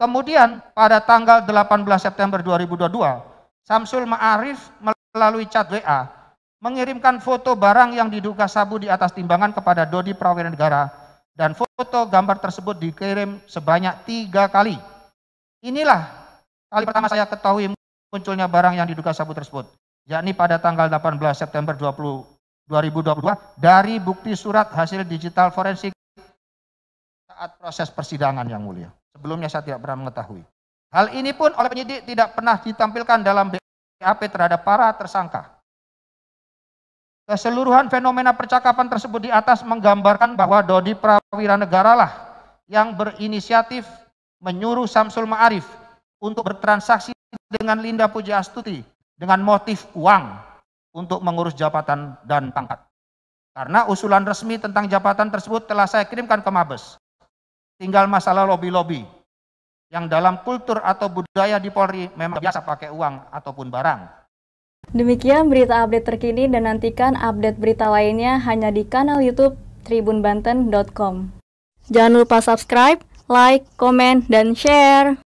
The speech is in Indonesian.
Kemudian pada tanggal 18 September 2022, Samsul Ma'arif melalui chat WA mengirimkan foto barang yang diduga sabu di atas timbangan kepada Dodi Prawira Negara dan foto gambar tersebut dikirim sebanyak tiga kali. Inilah kali pertama saya ketahui munculnya barang yang diduga sabu tersebut, yakni pada tanggal 18 September 20, 2022 dari bukti surat hasil digital forensik saat proses persidangan yang mulia. Sebelumnya saya tidak pernah mengetahui. Hal ini pun oleh penyidik tidak pernah ditampilkan dalam BAP terhadap para tersangka. Keseluruhan fenomena percakapan tersebut di atas menggambarkan bahwa Dodi Prawira Negara lah yang berinisiatif menyuruh Samsul Ma'arif untuk bertransaksi dengan Linda Puji Astuti dengan motif uang untuk mengurus jabatan dan pangkat. Karena usulan resmi tentang jabatan tersebut telah saya kirimkan ke Mabes. Tinggal masalah lobby-lobby. Yang dalam kultur atau budaya di Polri memang biasa pakai uang ataupun barang. Demikian berita update terkini dan nantikan update berita lainnya hanya di kanal YouTube tribunbanten.com. Jangan lupa subscribe, like, komen, dan share.